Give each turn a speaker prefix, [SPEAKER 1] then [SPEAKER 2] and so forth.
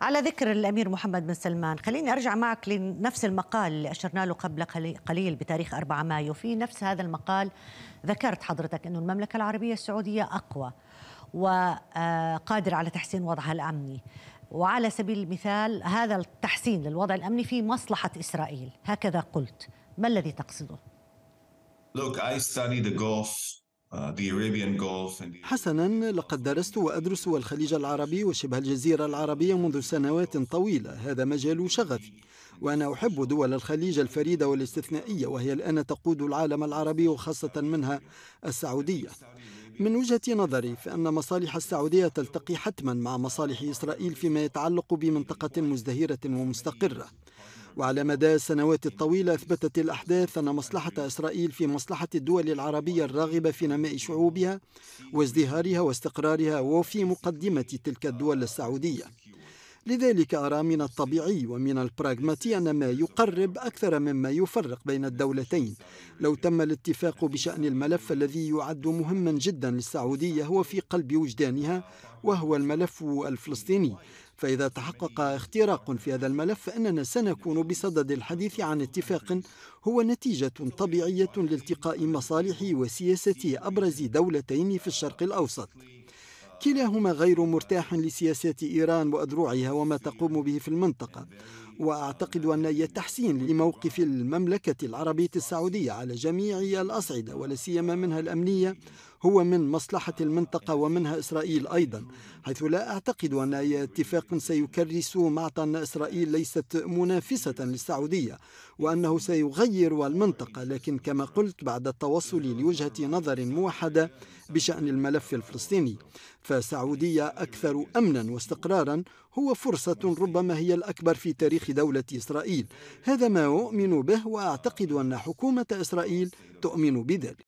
[SPEAKER 1] على ذكر الأمير محمد بن سلمان خليني أرجع معك لنفس المقال اللي أشرنا له قبل قليل بتاريخ 4 مايو في نفس هذا المقال ذكرت حضرتك أنه المملكة العربية السعودية أقوى وقادر آه، على تحسين وضعها الأمني وعلى سبيل المثال هذا التحسين للوضع الأمني في مصلحة إسرائيل هكذا قلت
[SPEAKER 2] ما الذي تقصده؟
[SPEAKER 1] Look, I study the Gulf آه،
[SPEAKER 2] حسنا لقد درست وأدرس الخليج العربي وشبه الجزيرة العربية منذ سنوات طويلة هذا مجال شغفي وأنا أحب دول الخليج الفريدة والاستثنائية وهي الآن تقود العالم العربي وخاصة منها السعودية من وجهة نظري فإن مصالح السعودية تلتقي حتما مع مصالح إسرائيل فيما يتعلق بمنطقة مزدهرة ومستقرة وعلى مدى السنوات الطويلة أثبتت الأحداث أن مصلحة إسرائيل في مصلحة الدول العربية الراغبة في نماء شعوبها وازدهارها واستقرارها وفي مقدمة تلك الدول السعودية لذلك أرى من الطبيعي ومن البراغماتي أن ما يقرب أكثر مما يفرق بين الدولتين لو تم الاتفاق بشأن الملف الذي يعد مهما جدا للسعودية هو في قلب وجدانها وهو الملف الفلسطيني فإذا تحقق اختراق في هذا الملف فإننا سنكون بصدد الحديث عن اتفاق هو نتيجة طبيعية لالتقاء مصالح وسياسة أبرز دولتين في الشرق الأوسط كلاهما غير مرتاح لسياسات إيران وأدروعها وما تقوم به في المنطقة وأعتقد أن أي تحسين لموقف المملكة العربية السعودية على جميع الأصعدة ولا سيما منها الأمنية هو من مصلحة المنطقة ومنها إسرائيل أيضا حيث لا أعتقد أن أي اتفاق سيكرس معطى أن إسرائيل ليست منافسة للسعودية وأنه سيغير المنطقة لكن كما قلت بعد التوصل لوجهة نظر موحدة بشأن الملف الفلسطيني فسعودية أكثر أمنا واستقرارا هو فرصة ربما هي الأكبر في تاريخ دولة إسرائيل هذا ما أؤمن به وأعتقد أن حكومة إسرائيل تؤمن بذلك